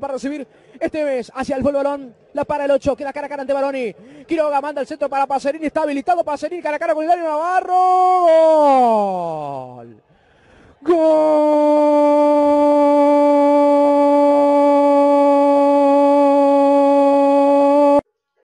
para recibir este mes hacia el balón, la para el 8, queda cara cara ante Baroni, Quiroga manda el centro para Pacerini, está habilitado Pacerini, cara cara con el Navarro, gol.